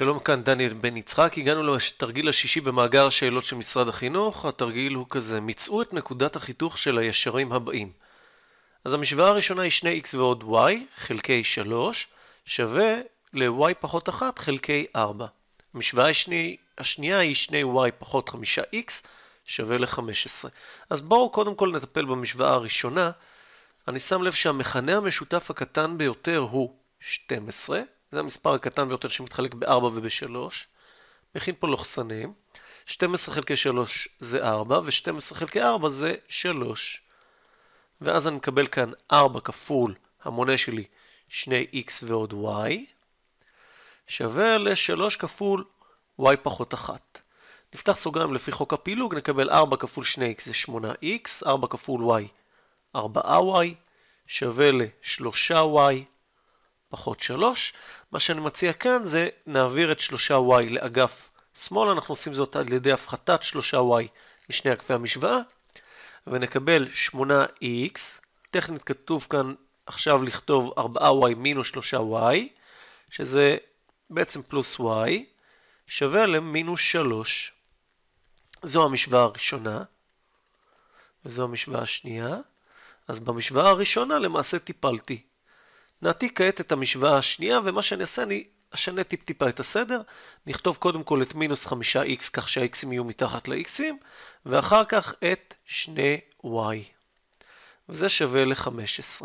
שלום כאן דניאל בן יצחק, הגענו לתרגיל השישי במאגר השאלות של משרד החינוך, התרגיל הוא כזה, מצאו את נקודת החיתוך של הישרים הבאים. אז המשוואה הראשונה היא 2x ועוד y חלקי 3 שווה ל-y פחות 1 חלקי 4. המשוואה השני, השנייה היא 2y פחות 5x שווה ל-15. אז בואו קודם כל נטפל במשוואה הראשונה. אני שם לב שהמכנה המשותף הקטן ביותר הוא 12, זה המספר הקטן ביותר שמתחלק ב-4 וב-3. מכין פה לוחסנים, 12 חלקי 3 זה 4, ו-12 חלקי 4 זה 3. ואז אני מקבל כאן 4 כפול המונה שלי 2x ועוד y, שווה ל-3 כפול y פחות 1. נפתח סוגריים לפי חוק הפילוג, נקבל 4 כפול 2x זה 8x, 4 כפול y 4y שווה ל-3y. פחות 3. מה שאני מציע כאן זה נעביר את 3y לאגף שמאל, אנחנו עושים זאת על ידי הפחתת 3y משני אגפי המשוואה, ונקבל 8x, טכנית כתוב כאן עכשיו לכתוב 4y מינוס 3y, שזה בעצם פלוס y, שווה למינוס 3. זו המשוואה הראשונה, וזו המשוואה השנייה. אז במשוואה הראשונה למעשה טיפלתי. נעתיק כעת את המשוואה השנייה, ומה שאני אעשה, אני אשנה טיפ טיפה את הסדר, נכתוב קודם כל את מינוס 5x כך שה-x'ים יהיו מתחת ל-x'ים, ואחר כך את 2y. וזה שווה ל-15.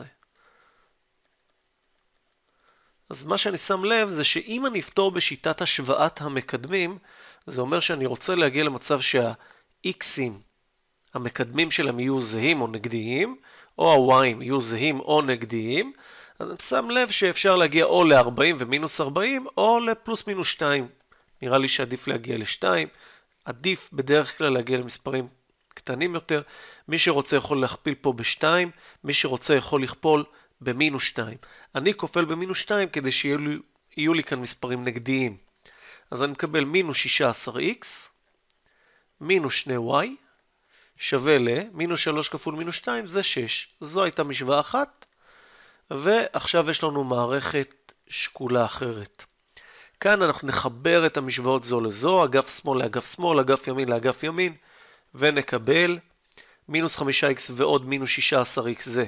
אז מה שאני שם לב זה שאם אני אפתור בשיטת השוואת המקדמים, זה אומר שאני רוצה להגיע למצב שה-x'ים, המקדמים שלהם יהיו זהים או נגדיים, או ה-y'ים יהיו זהים או נגדיים, אז אני שם לב שאפשר להגיע או ל-40 ומינוס 40, או לפלוס מינוס 2. נראה לי שעדיף להגיע ל-2, עדיף בדרך כלל להגיע למספרים קטנים יותר. מי שרוצה יכול להכפיל פה ב-2, מי שרוצה יכול לכפול במינוס 2. אני כופל במינוס 2 כדי שיהיו לי, יהיו לי כאן מספרים נגדיים. אז אני מקבל מינוס 16x, מינוס 2y, שווה ל, 3 כפול מינוס 2 זה 6. זו הייתה משוואה אחת, ועכשיו יש לנו מערכת שקולה אחרת. כאן אנחנו נחבר את המשוואות זו לזו, אגף שמאל לאגף שמאל, אגף ימין לאגף ימין, ונקבל מינוס 5x ועוד מינוס 16x זה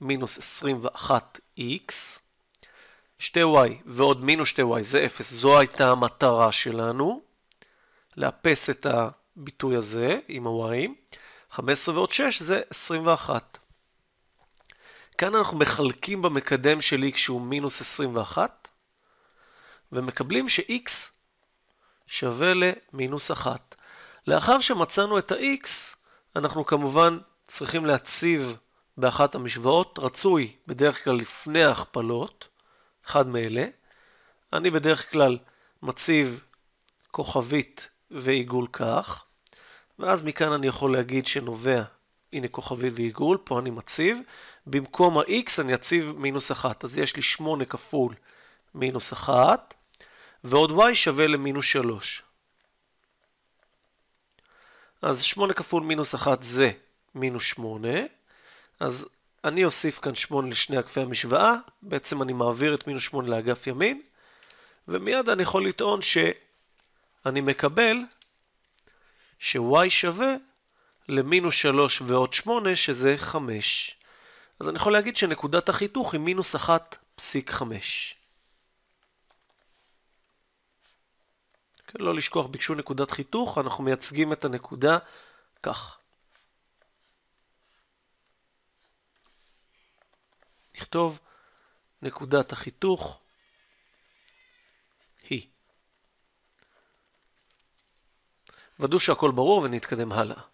מינוס 21x, 2y ועוד מינוס 2y זה 0, זו הייתה המטרה שלנו, לאפס את הביטוי הזה עם ה y 15 ועוד 6 זה 21. כאן אנחנו מחלקים במקדם של x שהוא מינוס 21, ומקבלים ש-x שווה למינוס 1. לאחר שמצאנו את ה-x, אנחנו כמובן צריכים להציב באחת המשוואות, רצוי בדרך כלל לפני ההכפלות, אחד מאלה. אני בדרך כלל מציב כוכבית ועיגול כך, ואז מכאן אני יכול להגיד שנובע הנה כוכבי ועיגול, פה אני מציב, במקום ה-x אני אציב מינוס 1, אז יש לי 8 כפול מינוס 1, ועוד y שווה למינוס 3. אז 8 כפול מינוס 1 זה מינוס 8, אז אני אוסיף כאן 8 לשני אגפי המשוואה, בעצם אני מעביר את מינוס 8 לאגף ימין, ומיד אני יכול לטעון שאני מקבל ש-y שווה למינוס 3 ועוד 8 שזה 5. אז אני יכול להגיד שנקודת החיתוך היא מינוס 1.5. כן, לא לשכוח, ביקשו נקודת חיתוך, אנחנו מייצגים את הנקודה כך. נכתוב נקודת החיתוך היא. ודאו שהכל ברור ונתקדם הלאה.